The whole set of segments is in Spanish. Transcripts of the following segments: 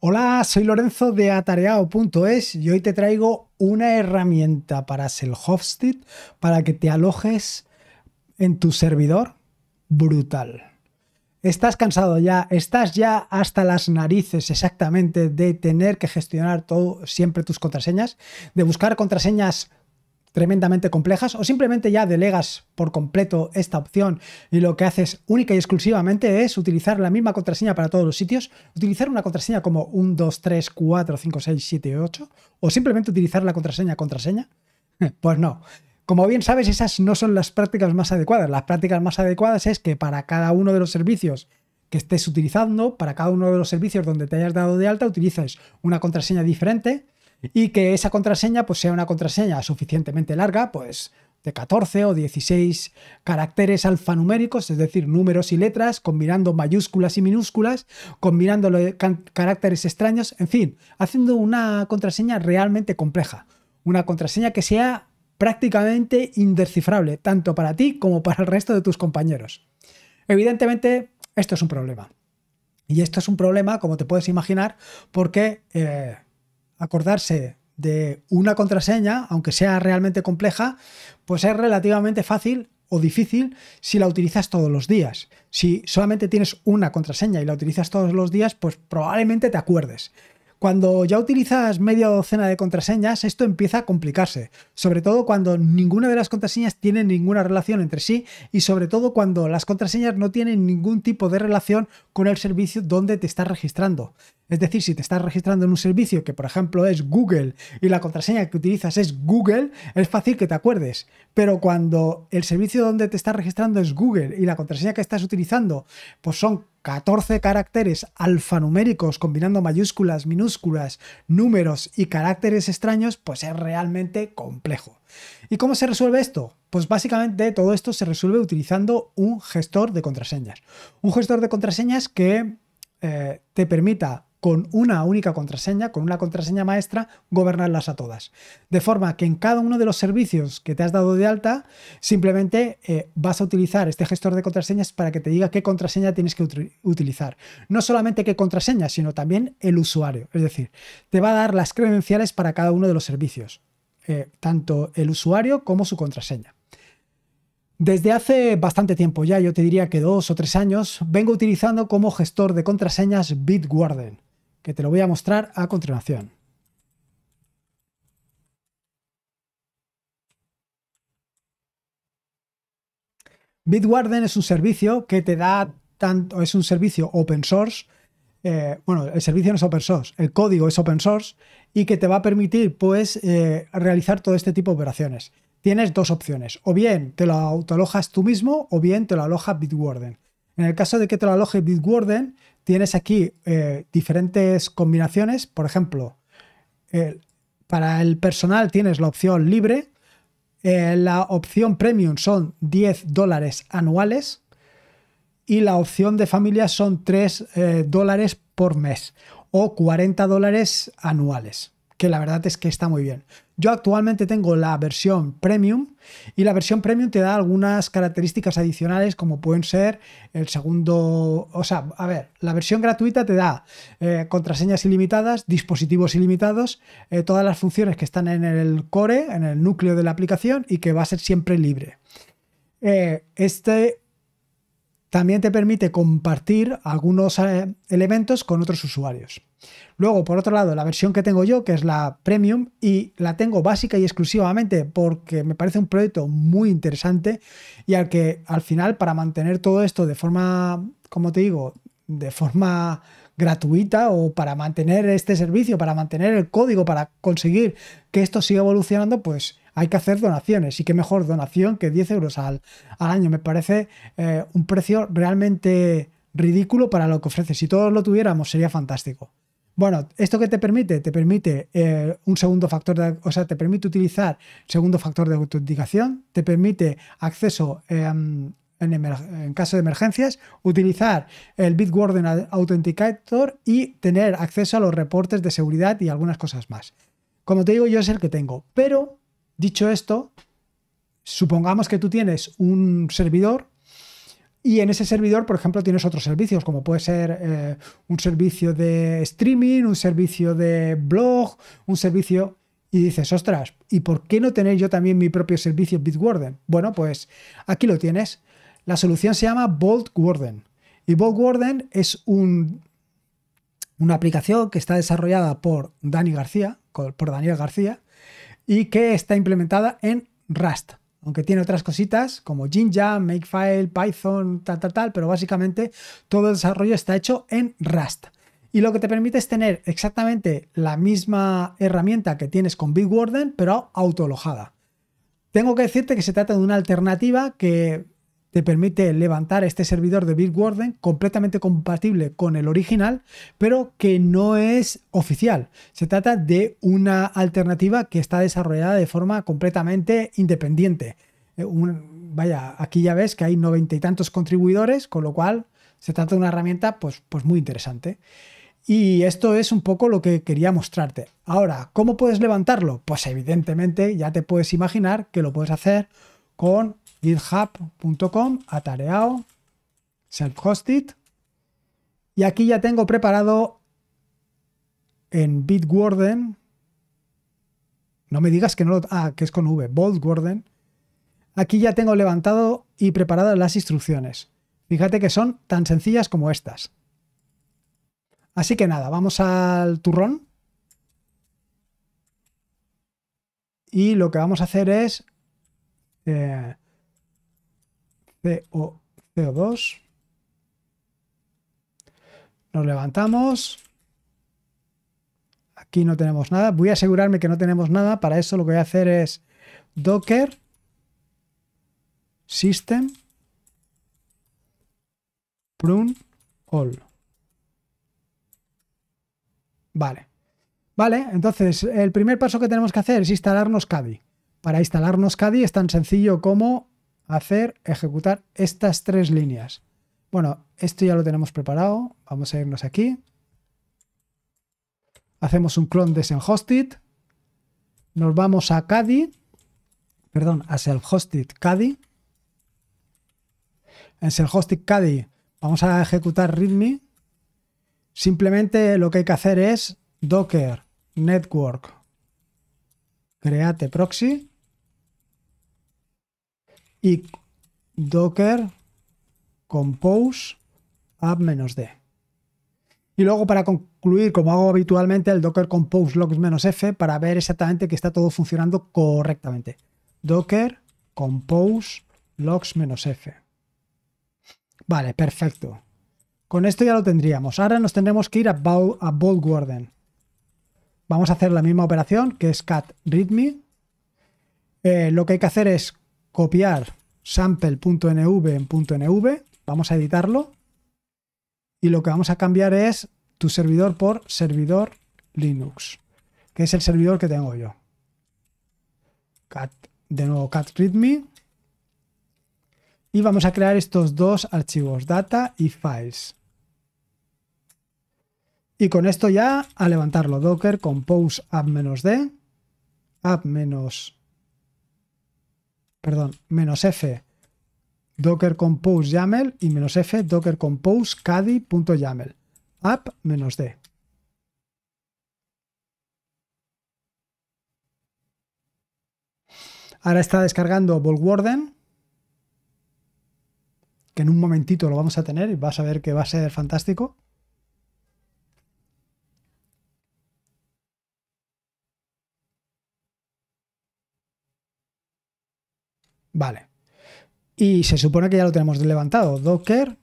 Hola, soy Lorenzo de atareado.es y hoy te traigo una herramienta para self para que te alojes en tu servidor brutal. Estás cansado ya, estás ya hasta las narices exactamente de tener que gestionar todo siempre tus contraseñas, de buscar contraseñas tremendamente complejas o simplemente ya delegas por completo esta opción y lo que haces única y exclusivamente es utilizar la misma contraseña para todos los sitios, utilizar una contraseña como 1, 2, 3, 4, 5, 6, 7, 8 o simplemente utilizar la contraseña contraseña? Pues no. Como bien sabes, esas no son las prácticas más adecuadas. Las prácticas más adecuadas es que para cada uno de los servicios que estés utilizando, para cada uno de los servicios donde te hayas dado de alta, utilizas una contraseña diferente, y que esa contraseña pues sea una contraseña suficientemente larga, pues de 14 o 16 caracteres alfanuméricos, es decir, números y letras, combinando mayúsculas y minúsculas, combinando caracteres extraños, en fin, haciendo una contraseña realmente compleja, una contraseña que sea prácticamente indescifrable, tanto para ti como para el resto de tus compañeros. Evidentemente, esto es un problema. Y esto es un problema, como te puedes imaginar, porque eh, acordarse de una contraseña, aunque sea realmente compleja, pues es relativamente fácil o difícil si la utilizas todos los días. Si solamente tienes una contraseña y la utilizas todos los días, pues probablemente te acuerdes. Cuando ya utilizas media docena de contraseñas, esto empieza a complicarse, sobre todo cuando ninguna de las contraseñas tiene ninguna relación entre sí y sobre todo cuando las contraseñas no tienen ningún tipo de relación con el servicio donde te estás registrando. Es decir, si te estás registrando en un servicio que por ejemplo es Google y la contraseña que utilizas es Google, es fácil que te acuerdes. Pero cuando el servicio donde te estás registrando es Google y la contraseña que estás utilizando pues son 14 caracteres alfanuméricos combinando mayúsculas, minúsculas, números y caracteres extraños, pues es realmente complejo. ¿Y cómo se resuelve esto? Pues básicamente todo esto se resuelve utilizando un gestor de contraseñas. Un gestor de contraseñas que eh, te permita con una única contraseña, con una contraseña maestra, gobernarlas a todas. De forma que en cada uno de los servicios que te has dado de alta, simplemente eh, vas a utilizar este gestor de contraseñas para que te diga qué contraseña tienes que utilizar. No solamente qué contraseña, sino también el usuario. Es decir, te va a dar las credenciales para cada uno de los servicios, eh, tanto el usuario como su contraseña. Desde hace bastante tiempo ya, yo te diría que dos o tres años, vengo utilizando como gestor de contraseñas Bitwarden que te lo voy a mostrar a continuación. Bitwarden es un servicio que te da tanto, es un servicio open source, eh, bueno, el servicio no es open source, el código es open source y que te va a permitir pues eh, realizar todo este tipo de operaciones. Tienes dos opciones, o bien te lo autoalojas tú mismo o bien te lo aloja Bitwarden. En el caso de que te lo aloje Bitwarden, tienes aquí eh, diferentes combinaciones. Por ejemplo, para el personal tienes la opción libre. Eh, la opción premium son 10 dólares anuales. Y la opción de familia son 3 eh, dólares por mes o 40 dólares anuales que la verdad es que está muy bien. Yo actualmente tengo la versión premium y la versión premium te da algunas características adicionales como pueden ser el segundo, o sea, a ver, la versión gratuita te da eh, contraseñas ilimitadas, dispositivos ilimitados, eh, todas las funciones que están en el core, en el núcleo de la aplicación y que va a ser siempre libre. Eh, este también te permite compartir algunos eh, elementos con otros usuarios. Luego, por otro lado, la versión que tengo yo, que es la Premium, y la tengo básica y exclusivamente porque me parece un proyecto muy interesante y al que al final para mantener todo esto de forma, como te digo, de forma gratuita o para mantener este servicio, para mantener el código, para conseguir que esto siga evolucionando, pues hay que hacer donaciones y qué mejor donación que 10 euros al, año. Me parece eh, un precio realmente ridículo para lo que ofrece. Si todos lo tuviéramos sería fantástico. Bueno, ¿esto qué te permite? Te permite eh, un segundo factor, de, o sea, te permite utilizar segundo factor de autenticación, te permite acceso em, en, en, caso de emergencias, utilizar el Bitwarden Authenticator y tener acceso a los reportes de seguridad y algunas cosas más. Como te digo, yo es el que tengo, pero Dicho esto, supongamos que tú tienes un servidor y en ese servidor, por ejemplo, tienes otros servicios, como puede ser eh, un servicio de streaming, un servicio de blog, un servicio... Y dices, ostras, ¿y por qué no tener yo también mi propio servicio Bitwarden? Bueno, pues aquí lo tienes. La solución se llama Bolt Y Vaultwarden es un, una aplicación que está desarrollada por Dani García, por Daniel García, y que está implementada en Rust. Aunque tiene otras cositas como Jinja, Makefile, Python, tal, tal, tal, pero básicamente todo el desarrollo está hecho en Rust. Y lo que te permite es tener exactamente la misma herramienta que tienes con Bitwarden, pero autolojada. Tengo que decirte que se trata de una alternativa que te permite levantar este servidor de Bitwarden completamente compatible con el original, pero que no es oficial. Se trata de una alternativa que está desarrollada de forma completamente independiente. Eh, vaya, aquí ya ves que hay noventa y tantos contribuidores, con lo cual se trata de una herramienta pues, pues muy interesante. Y esto es un poco lo que quería mostrarte. Ahora, ¿cómo puedes levantarlo? Pues evidentemente ya te puedes imaginar que lo puedes hacer con github.com, atareado self-hosted. Y aquí ya tengo preparado en Bitwarden. No me digas que no lo. Ah, que es con V, boldwarden Aquí ya tengo levantado y preparadas las instrucciones. Fíjate que son tan sencillas como estas. Así que nada, vamos al turrón. Y lo que vamos a hacer es eh, CO, CO2. Nos levantamos. Aquí no tenemos nada. Voy a asegurarme que no tenemos nada. Para eso lo que voy a hacer es docker system prune all. Vale. Vale, entonces el primer paso que tenemos que hacer es instalarnos Kadi. Para instalarnos Kadi es tan sencillo como hacer, ejecutar estas tres líneas. Bueno, esto ya lo tenemos preparado. Vamos a irnos aquí. Hacemos un clon de self-hosted. Nos vamos a Caddy. Perdón, a self-hosted Caddy. En self-hosted Caddy vamos a ejecutar readme. Simplemente lo que hay que hacer es docker network create proxy y docker compose app-d. Y luego para concluir, como hago habitualmente, el docker compose logs-f para ver exactamente que está todo funcionando correctamente. Docker compose logs-f. Vale, perfecto. Con esto ya lo tendríamos. Ahora nos tendremos que ir a, Bold, a Vamos a hacer la misma operación que es cat readme. Eh, lo que hay que hacer es copiar sample.nv en .nv, vamos a editarlo y lo que vamos a cambiar es tu servidor por servidor Linux, que es el servidor que tengo yo. Cat, de nuevo cat readme y vamos a crear estos dos archivos, data y files. Y con esto ya a levantarlo, docker compose app-d, app-d, perdón, menos F docker compose YAML y menos F docker compose caddy.yaml. app menos D. Ahora está descargando Volwarden, que en un momentito lo vamos a tener y vas a ver que va a ser fantástico. Vale. Y se supone que ya lo tenemos levantado. Docker,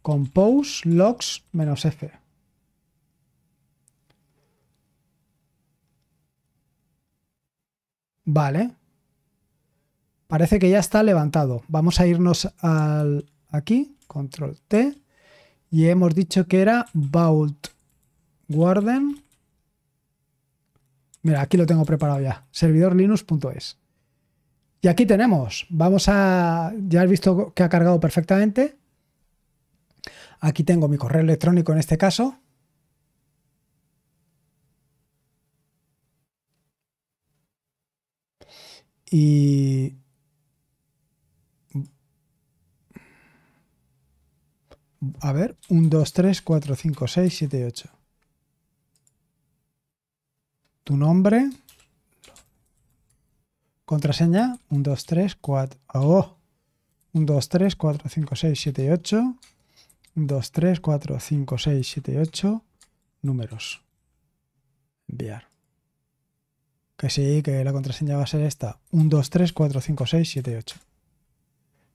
compose, logs, menos F. Vale. Parece que ya está levantado. Vamos a irnos al, aquí, control T. Y hemos dicho que era Vault Warden. Mira, aquí lo tengo preparado ya. Servidor linux.es. Y aquí tenemos, vamos a, ya has visto que ha cargado perfectamente. Aquí tengo mi correo electrónico en este caso. Y a ver, 1, 2, 3, 4, 5, 6, 7 8. Tu nombre, Contraseña, 1, 2, 3, 4. 1, 2, 3, 4, 5, 6, 7 8. 1, 2, 3, 4, 5, 6, 7 8. Números. Enviar. Que sí, que la contraseña va a ser esta. 1, 2, 3, 4, 5, 6, 7 8.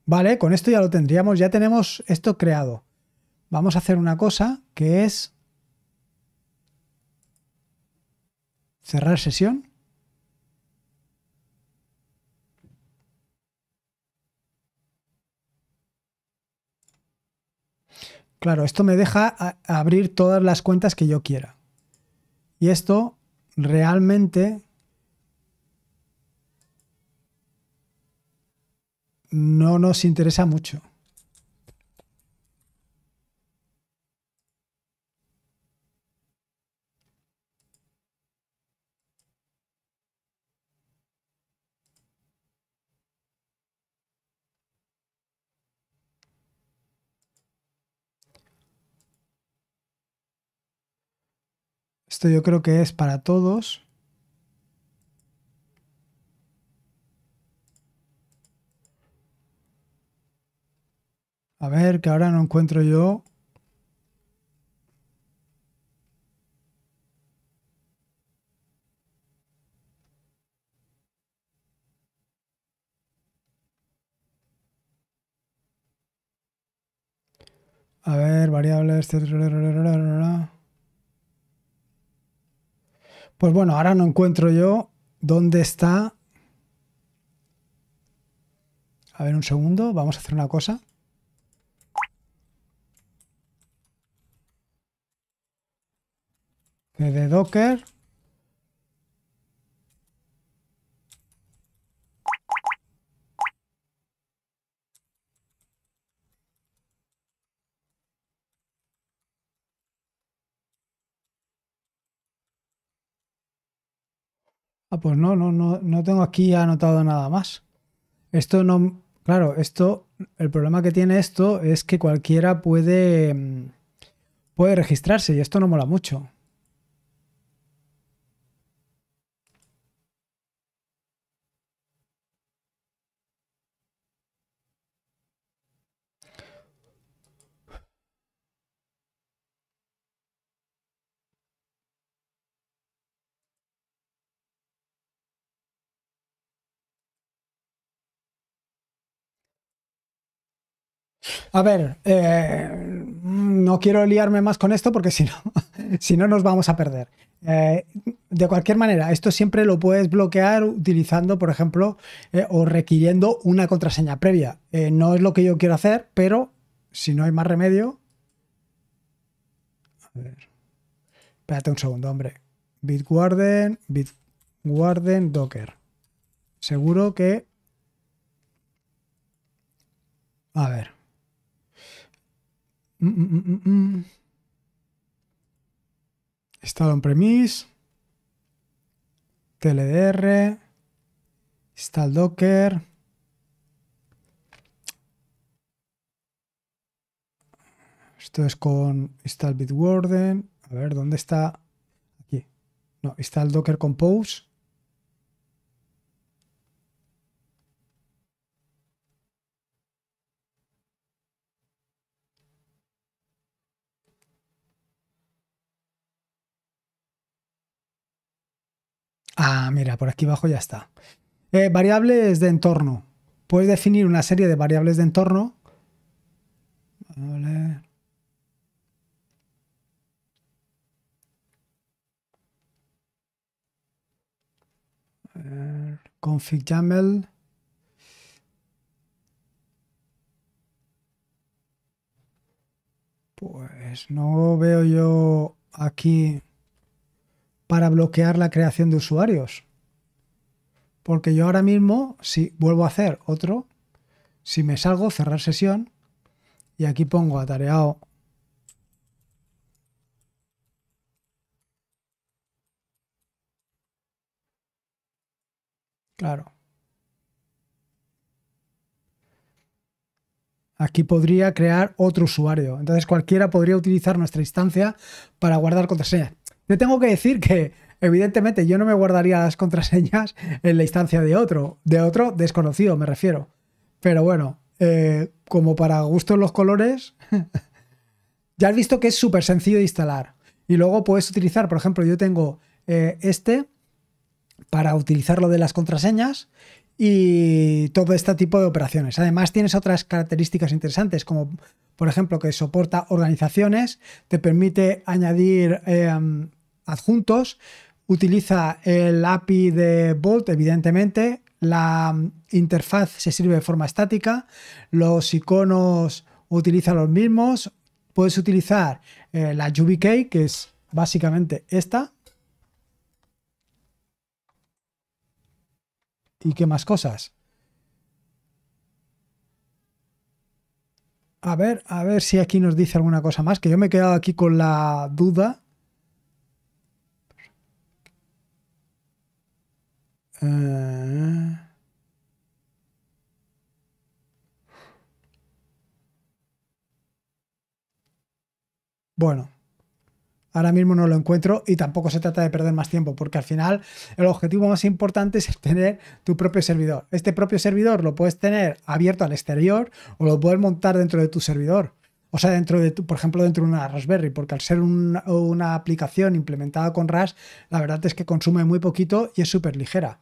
Vale, con esto ya lo tendríamos, ya tenemos esto creado. Vamos a hacer una cosa que es cerrar sesión. Claro, esto me deja abrir todas las cuentas que yo quiera. Y esto realmente no nos interesa mucho. Esto yo creo que es para todos. A ver, que ahora no encuentro yo. A ver, variables, pues bueno, ahora no encuentro yo dónde está... A ver, un segundo, vamos a hacer una cosa. de Docker... Ah, pues no, no, no, no tengo aquí anotado nada más. Esto no, claro, esto, el problema que tiene esto es que cualquiera puede, mm, puede registrarse y esto no mola mucho. A ver, eh, no quiero liarme más con esto porque si no, si no nos vamos a perder. Eh, de cualquier manera, esto siempre lo puedes bloquear utilizando, por ejemplo, eh, o requiriendo una contraseña previa. no es lo que yo quiero hacer, pero si no hay más remedio... A ver. Espérate un segundo, hombre. Bitwarden, Bitwarden, Docker. Seguro que... A ver install mm, mm, mm, on-premise. TLDR. Install Docker. Esto es con install Bitwarden. A ver, ¿dónde está? Aquí. No, install Docker Compose. Ah, mira, por aquí abajo ya está. Eh, variables de entorno. Puedes definir una serie de variables de entorno. Pues no veo yo aquí para bloquear la creación de usuarios. Porque yo ahora mismo, si vuelvo a hacer otro, si me salgo, cerrar sesión, y aquí pongo atareado Claro. Aquí podría crear otro usuario. Entonces cualquiera podría utilizar nuestra instancia para guardar contraseñas. Yo tengo que decir que, evidentemente, yo no me guardaría las contraseñas en la instancia de otro, de otro desconocido, me refiero. Pero bueno, eh, como para gusto en los colores, ya has visto que es súper sencillo de instalar. Y luego puedes utilizar, por ejemplo, yo tengo eh, este para utilizar lo de las contraseñas y todo este tipo de operaciones. Además, tienes otras características interesantes, como por ejemplo que soporta organizaciones, te permite añadir em, adjuntos, utiliza el API de Bolt, evidentemente, la mm, interfaz se sirve de forma estática, los iconos utilizan los mismos, puedes utilizar eh, la YubiKey, que es básicamente esta. ¿Y qué más cosas? A ver, a ver si aquí nos dice alguna cosa más, que yo me he quedado aquí con la duda Ah. Bueno, ahora mismo no lo encuentro y tampoco se trata de perder más tiempo, porque al final el objetivo más importante es tener tu propio servidor. Este propio servidor lo puedes tener abierto al exterior o lo puedes montar dentro de tu servidor. O sea, dentro de tu, por ejemplo, dentro de una Raspberry, porque al ser una, una aplicación implementada con RAS, la verdad es que consume muy poquito y es súper ligera.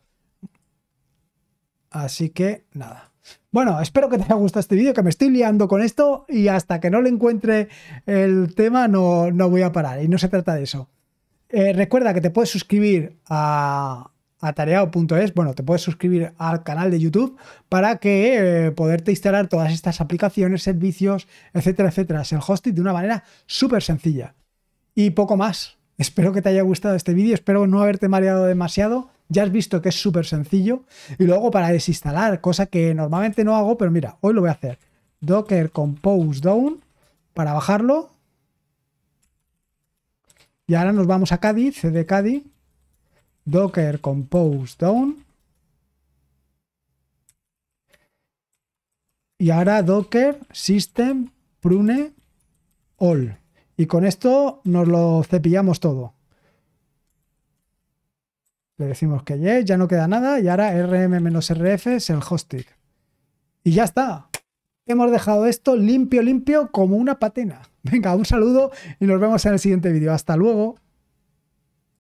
Así que nada. Bueno, espero que te haya gustado este vídeo, que me estoy liando con esto y hasta que no le encuentre el tema no, voy a parar. Y no se trata de eso. Eh, recuerda que te puedes suscribir a, atareado.es, bueno, te puedes suscribir al canal de YouTube para que eh, poderte instalar todas estas aplicaciones, servicios, etcétera, etcétera. Es el hosting de una manera súper sencilla. Y poco más. Espero que te haya gustado este vídeo, espero no haberte mareado demasiado ya has visto que es súper sencillo. Y luego para desinstalar, cosa que normalmente no hago, pero mira, hoy lo voy a hacer. Docker Compose Down para bajarlo. Y ahora nos vamos a caddy cd Docker Compose Down. Y ahora Docker System Prune All. Y con esto nos lo cepillamos todo decimos que ya no queda nada y ahora rm-rf es el hosting Y ya está. Hemos dejado esto limpio, limpio como una patena. Venga, un saludo y nos vemos en el siguiente vídeo. Hasta luego.